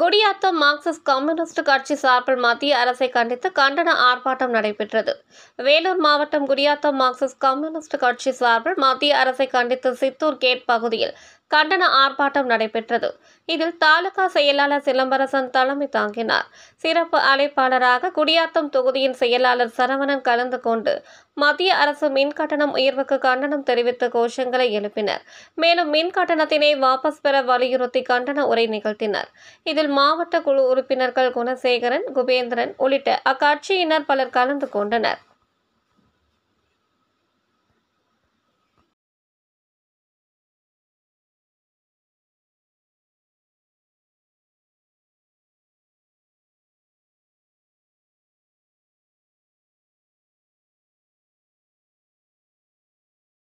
Gudiyatham Marxist communist கட்சி சார்பில் மத்திய அரசை கண்டித்து கண்டன ஆர்ப்பாட்டம் நடைபெற்றது வேலூர் மாவட்டம் குடியாத்தம் மார்க்சிஸ்ட் கம்யூனிஸ்ட் கட்சி சார்பில் மத்திய அரசை கண்டித்து சித்தூர் கேட் பகுதியில் கண்டன ஆர்ப்பாட்டம் நடைபெற்றது இதில் தாலுகா செயலாளர் சிலம்பரசன் தலைமை தாங்கினார் சிறப்பு அழைப்பாளராக குடியாத்தம் தொகுதியின் செயலாளர் சரவணன் கலந்து கொண்டு மத்திய அரசு மின் கட்டணம் உயர்வுக்கு கண்டனம் தெரிவித்த கோஷங்களை எழுப்பினர் மேலும் மின் கட்டணத்தினை வாபஸ் பெற வலியுறுத்தி கண்டன உரை நிகழ்த்தினர் இதில் மாவட்ட குழு உறுப்பினர்கள் குணசேகரன் குபேந்திரன் உள்ளிட்ட அக்கட்சியினர் பலர் கலந்து கொண்டனர்